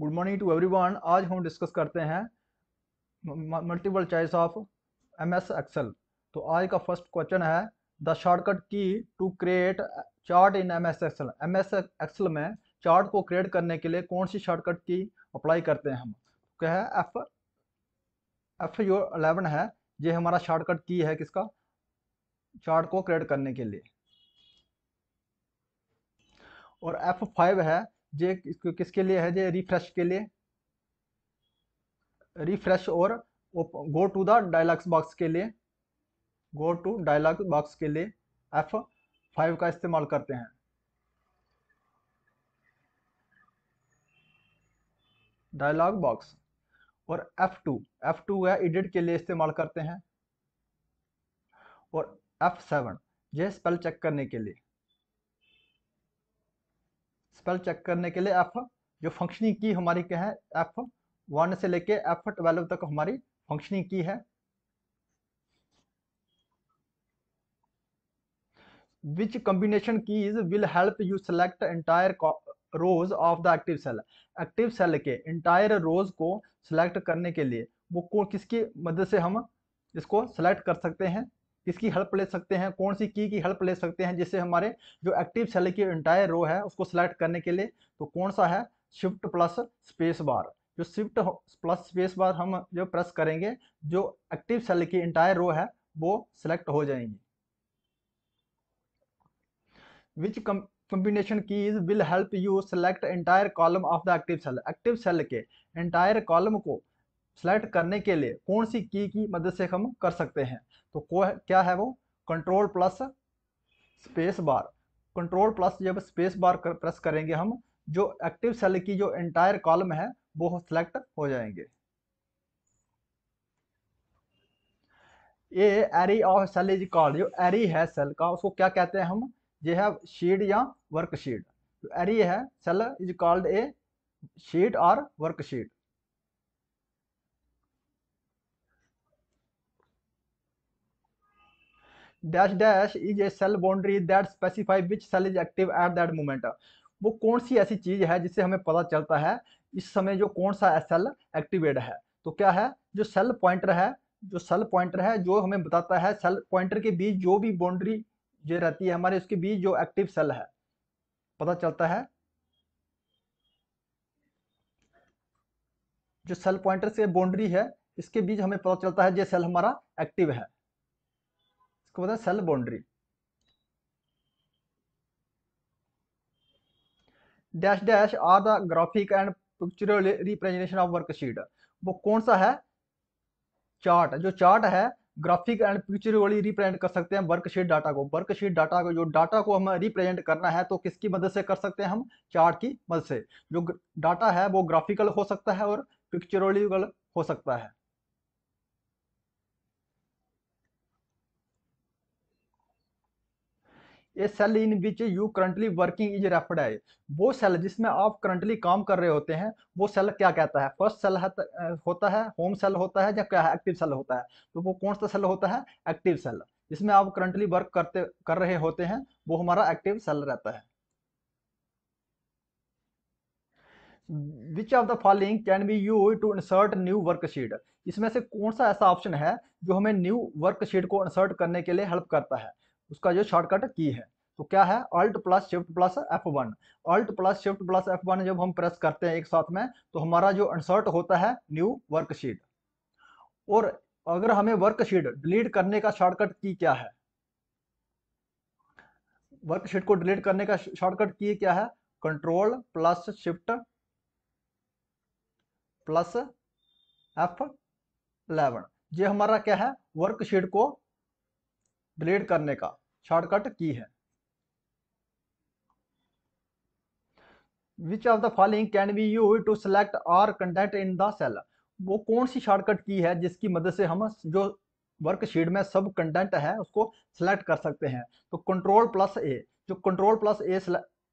good morning to everyone आज हम discuss करते हैं multiple choice of M S Excel तो आज का फर्स्ट क्वेश्चन है the shortcut key to create chart in M S Excel M S Excel में चार्ट को क्रिएट करने के लिए कौन सी शॉर्टकट की अप्लाई करते हैं हम तो क्या है एफ एफ यो अलेवन है ये हमारा शॉर्टकट की है किसका चार्ट को क्रिएट करने के लिए और एफ फाइव है जे किसके लिए है जे रिफ्रेश के लिए रिफ्रेश और go to the dialogs box के लिए गो टू डायलॉग बॉक्स के लिए एफ फाइव का इस्तेमाल करते हैं डायलॉग बॉक्स और एफ टू एफ टू है एडिट के लिए इस्तेमाल करते हैं और एफ सेवन ये स्पेल चेक करने के लिए स्पेल चेक करने के लिए एफ जो फंक्शनिंग की हमारी क्या है एफ वन से लेके एफ ट्वेल्व तक हमारी फंक्शनिंग की है which combination keys will help you select entire rows of the active cell active cell के एंटायर रोज को सिलेक्ट करने के लिए वो किसकी मदद से हम इसको सेलेक्ट कर सकते हैं किसकी हेल्प ले सकते हैं कौन सी की की हेल्प ले सकते हैं जिससे हमारे जो एक्टिव सेल की इंटायर रो है उसको सिलेक्ट करने के लिए तो कौन सा है शिफ्ट प्लस स्पेस बार जो शिफ्ट प्लस स्पेस बार हम जो प्रेस करेंगे जो एक्टिव सेल की इंटायर रो है वो सिलेक्ट हो जाएंगी which key keys will help you select entire column of the active cell active cell के एंटायर कॉलम को सेलेक्ट करने के लिए कौन सी की की मदद से हम कर सकते हैं तो को क्या है वो control plus space bar control plus जब स्पेस बार कर, प्रेस करेंगे हम जो एक्टिव सेल की जो एंटायर कॉलम है वो सिलेक्ट हो जाएंगे ये array of cell is called जो एरी है सेल का उसको क्या कहते हैं हम ये है शीट या वर्कशीट जो एरी है cell is called a sheet और worksheet dash dash is a cell boundary that specify which cell is active at that moment वो कौन सी ऐसी चीज़ है जिससे हमें पता चलता है इस समय जो कौन सा सेल एक्टिवेट है तो क्या है जो सेल पॉइंटर है जो सेल पॉइंटर है जो हमें बताता है सेल पॉइंटर के बीच जो भी बाउंड्री जो रहती है हमारे उसके बीच जो एक्टिव सेल है पता चलता है जो सेल पॉइंटर से बाउंड्री है इसके बीच हमें पता चलता है जो सेल हमारा एक्टिव है इसको बोलते हैं cell boundary dash dash are the graphic and picture representation of worksheet वो कौन सा है चार्ट जो चार्ट है ग्राफिक एंड पिक्चर वाली रिप्रेजेंट कर सकते हैं वर्कशीट डाटा को वर्कशीट डाटा को जो डाटा को हमें रिप्रेजेंट करना है तो किसकी मदद से कर सकते हैं हम चार्ट की मदद से जो डाटा है वो ग्राफिकल हो सकता है और पिक्चरलिकल हो सकता है a cell in which you currently working is referred है वो सेल जिसमें आप करंटली काम कर रहे होते हैं वो सेल क्या कहता है फर्स्ट सेल होता है होम सेल होता है या क्या है एक्टिव सेल होता है तो वो कौन सा सेल होता है एक्टिव सेल जिसमें आप करंटली वर्क करते कर रहे होते हैं वो हमारा एक्टिव सेल रहता है which of the following can be you to insert new worksheet इसमें से कौन सा ऐसा ऑप्शन है जो हमें न्यू वर्कशीट को इंसर्ट करने के लिए हेल्प करता है उसका जो शॉर्टकट की है तो क्या है alt plus shift plus F one alt plus shift plus F one जब हम प्रेस करते हैं एक साथ में तो हमारा जो इंसर्ट होता है न्यू वर्कशीट और अगर हमें वर्कशीट डिलीट करने का शॉर्टकट की क्या है वर्कशीट को डिलीट करने का शॉर्टकट की क्या है control plus shift plus F eleven ये हमारा क्या है वर्कशीट को डिलीट करने का शॉर्टकट की है which of the following can be you to select are content in the cell वो कौन सी शॉर्टकट की है जिसकी मदद से हम जो वर्कशीट में सब कंटेंट है उसको सेलेक्ट कर सकते हैं तो कंट्रोल प्लस ए जो कंट्रोल प्लस ए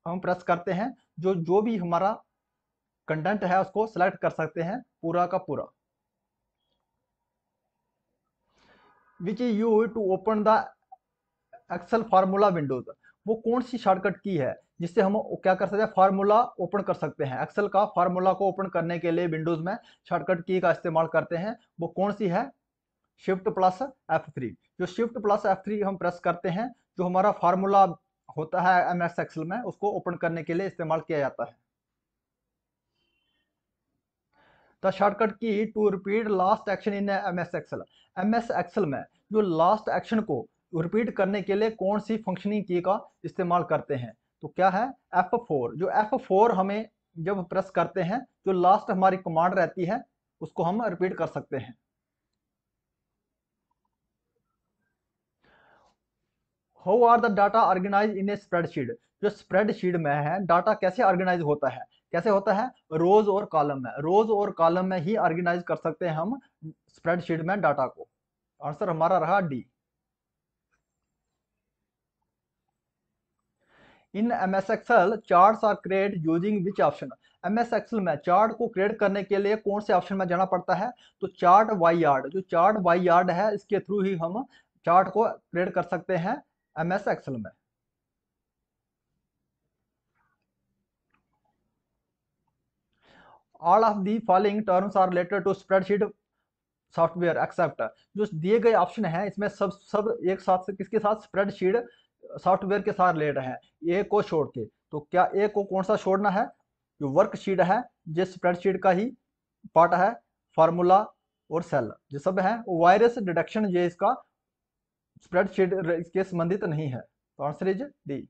हम प्रेस करते हैं जो जो भी हमारा कंटेंट है उसको सेलेक्ट कर सकते हैं पूरा का पूरा which you to open the Excel formula windows वो कौन सी शॉर्टकट की है जिससे हम क्या कर सकते हैं फार्मूला ओपन कर सकते हैं एक्सेल का फार्मूला को ओपन करने के लिए विंडोज में शॉर्टकट की का इस्तेमाल करते हैं वो कौन सी है शिफ्ट प्लस एफ थ्री जो शिफ्ट प्लस एफ थ्री हम प्रेस करते हैं जो हमारा फार्मूला होता है एम एस एक्सल में उसको ओपन करने के लिए इस्तेमाल किया जाता है the shortcut key to repeat last action in M S Excel M S Excel में जो लास्ट एक्शन को रिपीट करने के लिए कौन सी फंक्शनिंग की का इस्तेमाल करते हैं तो क्या है F4 जो F4 हमें जब प्रेस करते हैं जो लास्ट हमारी कमांड रहती है उसको हम रिपीट कर सकते हैं how are the data organise in a spreadsheet जो स्प्रेडशीट में है डाटा कैसे ऑर्गेनाइज होता है कैसे होता है रोज और कॉलम में रोज और कॉलम में ही ऑर्गेनाइज कर सकते हैं हम स्प्रेडशीट में डाटा को आंसर हमारा रहा D in M S XL chart are create using which option M S XL में चार्ट को क्रिएट करने के लिए कौन से ऑप्शन में जाना पड़ता है तो चार्ट वाई यार्ड जो चार्ट वाई यार्ड है इसके थ्रू ही हम चार्ट को क्रिएट कर सकते हैं एम एस एक्सएल में all of the following terms are related to spreadsheet software except जो दिए गए ऑप्शन है इसमें सब सब एक साथ किसके साथ स्प्रेडशीट सॉफ्टवेयर के साथ ले रहे हैं ए को छोड़ के तो क्या ए को कौन सा छोड़ना है जो वर्कशीट है जो स्प्रेडशीट का ही पार्ट है फार्मूला और सेल जो सब है वायरस डिडक्शन ये इसका स्प्रेडशीट के संबंधित नहीं है तो answer is D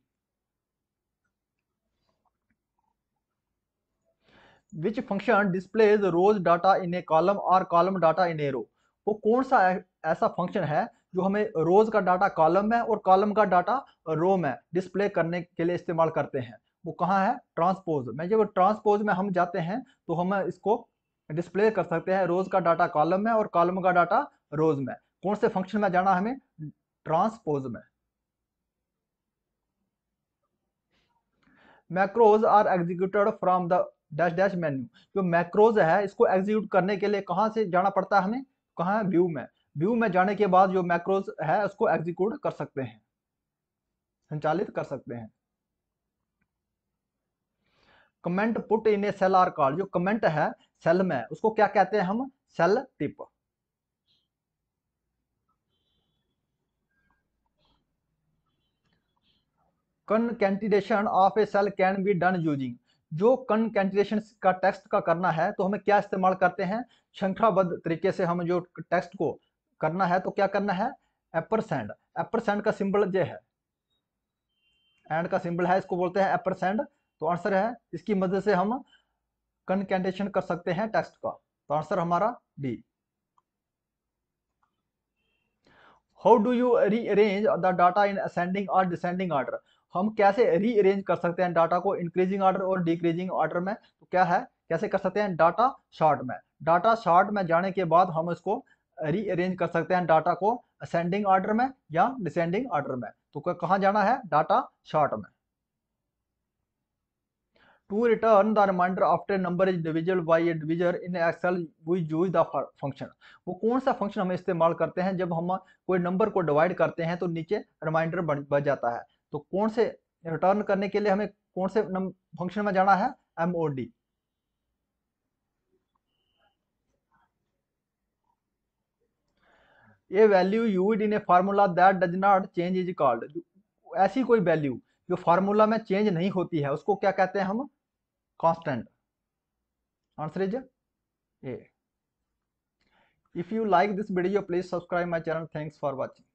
which function displays rows data in a column और column data in a row वो कौन सा ऐसा फंक्शन है जो हमें रोज का डाटा कॉलम में और कॉलम का डाटा रो में डिस्प्ले करने के लिए इस्तेमाल करते हैं वो कहाँ है ट्रांसपोज में जब ट्रांसपोज में हम जाते हैं तो हम इसको डिस्प्ले कर सकते हैं रोज का डाटा कॉलम में और कॉलम का डाटा रोज में कौन से फंक्शन में जाना हमें ट्रांसपोज में macros are executed from the dash dash menu जो मैक्रोज है इसको एग्जीक्यूट करने के लिए कहाँ से जाना पड़ता है हमें कहाँ है व्यू में व्यू में जाने के बाद जो मैक्रोज है उसको एग्जीक्यूट कर सकते हैं संचालित कर सकते हैं comment put in a cell are called जो कमेंट है सेल में उसको क्या कहते हैं हम cell tip concatenation of a cell can be done using जो कनकेंटिडेशन का टेक्स्ट का करना है तो हमें क्या इस्तेमाल करते हैं श्रृंखलाबद्ध तरीके से हम जो टेक्स्ट को करना है तो क्या करना है एपर एपरसेंड एपर का सिंबल जे है एंड का सिंबल है इसको बोलते हैं एपर तो आंसर है इसकी मदद से हम कनकेंडेशन कर सकते हैं टेक्स्ट का तो आंसर हमारा D how do you rearrange the data in ascending और डिसेंडिंग ऑर्डर हम कैसे रीअरेंज कर सकते हैं डाटा को इंक्रीजिंग ऑर्डर और डिक्रीजिंग ऑर्डर में तो क्या है कैसे कर सकते हैं डाटा शार्ट में डाटा शार्ट में जाने के बाद हम इसको रीअरेंज कर सकते हैं डाटा को असेंडिंग ऑर्डर में या डिसेंडिंग ऑर्डर में तो कहाँ जाना है डाटा शॉर्ट में to return the remainder after number is divisible by by in divisor in excel we use वो कौन सा फंक्शन हम इस्तेमाल करते हैं जब हम कोई नंबर को डिवाइड करते हैं तो नीचे रिमाइंडर बच जाता है तो कौन से रिटर्न करने के लिए हमें कौन से फंक्शन में जाना है M O D a value used in a formula that does not change is called ऐसी कोई वैल्यू जो फार्मूला में चेंज नहीं होती है उसको क्या कहते हैं हम constant answer is A if you like this video please subscribe my channel thanks for watching